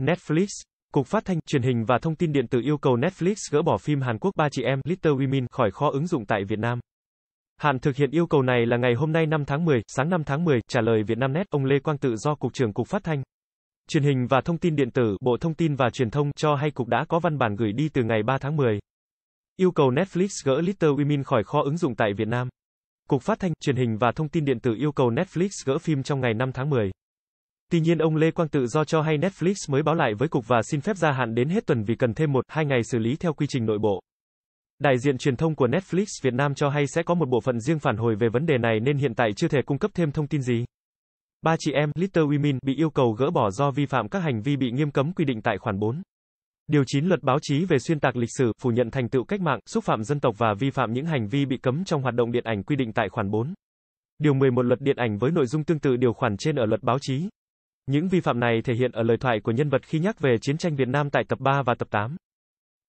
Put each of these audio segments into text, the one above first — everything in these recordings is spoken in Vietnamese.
Netflix Cục phát thanh, truyền hình và thông tin điện tử yêu cầu Netflix gỡ bỏ phim Hàn Quốc Ba chị em Little Women khỏi kho ứng dụng tại Việt Nam. Hạn thực hiện yêu cầu này là ngày hôm nay 5 tháng 10, sáng 5 tháng 10, trả lời Vietnamnet, ông Lê Quang Tự do Cục trưởng Cục Phát thanh, Truyền hình và Thông tin điện tử, Bộ Thông tin và Truyền thông cho hay Cục đã có văn bản gửi đi từ ngày 3 tháng 10. Yêu cầu Netflix gỡ Little Women khỏi kho ứng dụng tại Việt Nam. Cục Phát thanh, Truyền hình và Thông tin điện tử yêu cầu Netflix gỡ phim trong ngày 5 tháng 10. Tuy nhiên ông Lê Quang tự do cho hay Netflix mới báo lại với cục và xin phép gia hạn đến hết tuần vì cần thêm một, hai ngày xử lý theo quy trình nội bộ. Đại diện truyền thông của Netflix Việt Nam cho hay sẽ có một bộ phận riêng phản hồi về vấn đề này nên hiện tại chưa thể cung cấp thêm thông tin gì. Ba chị em Little Women bị yêu cầu gỡ bỏ do vi phạm các hành vi bị nghiêm cấm quy định tại khoản 4. Điều 9 luật báo chí về xuyên tạc lịch sử, phủ nhận thành tựu cách mạng, xúc phạm dân tộc và vi phạm những hành vi bị cấm trong hoạt động điện ảnh quy định tại khoản 4. Điều 11 luật điện ảnh với nội dung tương tự điều khoản trên ở luật báo chí. Những vi phạm này thể hiện ở lời thoại của nhân vật khi nhắc về chiến tranh Việt Nam tại tập 3 và tập 8.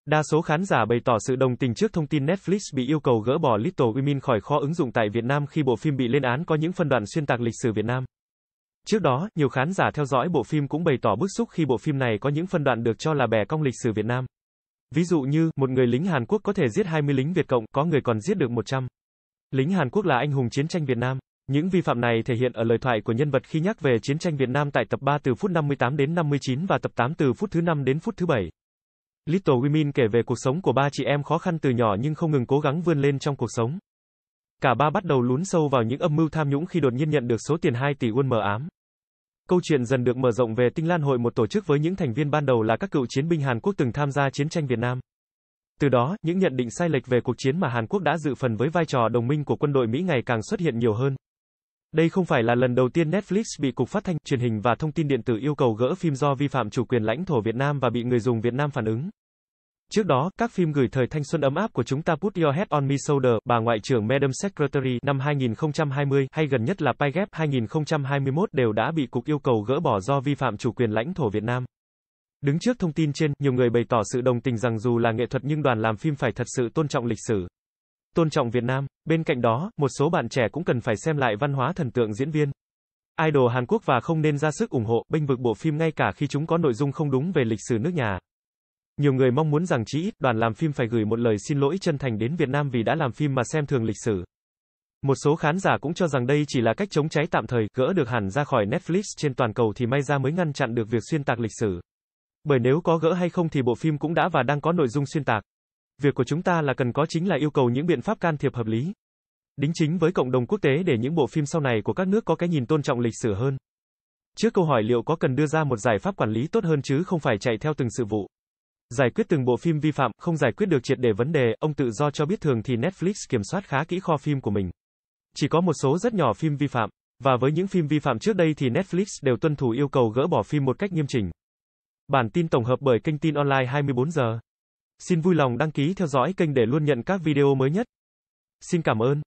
Đa số khán giả bày tỏ sự đồng tình trước thông tin Netflix bị yêu cầu gỡ bỏ Little Women khỏi kho ứng dụng tại Việt Nam khi bộ phim bị lên án có những phân đoạn xuyên tạc lịch sử Việt Nam. Trước đó, nhiều khán giả theo dõi bộ phim cũng bày tỏ bức xúc khi bộ phim này có những phân đoạn được cho là bẻ cong lịch sử Việt Nam. Ví dụ như, một người lính Hàn Quốc có thể giết 20 lính Việt Cộng, có người còn giết được 100. Lính Hàn Quốc là anh hùng chiến tranh Việt Nam. Những vi phạm này thể hiện ở lời thoại của nhân vật khi nhắc về chiến tranh Việt Nam tại tập 3 từ phút 58 đến 59 và tập 8 từ phút thứ 5 đến phút thứ 7. Little Women kể về cuộc sống của ba chị em khó khăn từ nhỏ nhưng không ngừng cố gắng vươn lên trong cuộc sống. Cả ba bắt đầu lún sâu vào những âm mưu tham nhũng khi đột nhiên nhận được số tiền 2 tỷ won mờ ám. Câu chuyện dần được mở rộng về Tinh Lan Hội một tổ chức với những thành viên ban đầu là các cựu chiến binh Hàn Quốc từng tham gia chiến tranh Việt Nam. Từ đó, những nhận định sai lệch về cuộc chiến mà Hàn Quốc đã dự phần với vai trò đồng minh của quân đội Mỹ ngày càng xuất hiện nhiều hơn. Đây không phải là lần đầu tiên Netflix bị Cục Phát thanh, Truyền hình và Thông tin điện tử yêu cầu gỡ phim do vi phạm chủ quyền lãnh thổ Việt Nam và bị người dùng Việt Nam phản ứng. Trước đó, các phim gửi thời thanh xuân ấm áp của chúng ta Put Your Head on Me Shoulder, bà ngoại trưởng Madam Secretary năm 2020 hay gần nhất là Pai Gap 2021 đều đã bị cục yêu cầu gỡ bỏ do vi phạm chủ quyền lãnh thổ Việt Nam. Đứng trước thông tin trên, nhiều người bày tỏ sự đồng tình rằng dù là nghệ thuật nhưng đoàn làm phim phải thật sự tôn trọng lịch sử tôn trọng Việt Nam. Bên cạnh đó, một số bạn trẻ cũng cần phải xem lại văn hóa thần tượng diễn viên. Idol Hàn Quốc và không nên ra sức ủng hộ, bênh vực bộ phim ngay cả khi chúng có nội dung không đúng về lịch sử nước nhà. Nhiều người mong muốn rằng chí ít đoàn làm phim phải gửi một lời xin lỗi chân thành đến Việt Nam vì đã làm phim mà xem thường lịch sử. Một số khán giả cũng cho rằng đây chỉ là cách chống cháy tạm thời, gỡ được hẳn ra khỏi Netflix trên toàn cầu thì may ra mới ngăn chặn được việc xuyên tạc lịch sử. Bởi nếu có gỡ hay không thì bộ phim cũng đã và đang có nội dung xuyên tạc. Việc của chúng ta là cần có chính là yêu cầu những biện pháp can thiệp hợp lý. Đính chính với cộng đồng quốc tế để những bộ phim sau này của các nước có cái nhìn tôn trọng lịch sử hơn. Trước câu hỏi liệu có cần đưa ra một giải pháp quản lý tốt hơn chứ không phải chạy theo từng sự vụ. Giải quyết từng bộ phim vi phạm, không giải quyết được triệt để vấn đề, ông tự do cho biết thường thì Netflix kiểm soát khá kỹ kho phim của mình. Chỉ có một số rất nhỏ phim vi phạm, và với những phim vi phạm trước đây thì Netflix đều tuân thủ yêu cầu gỡ bỏ phim một cách nghiêm chỉnh. Bản tin tổng hợp bởi kênh tin online 24 giờ. Xin vui lòng đăng ký theo dõi kênh để luôn nhận các video mới nhất. Xin cảm ơn.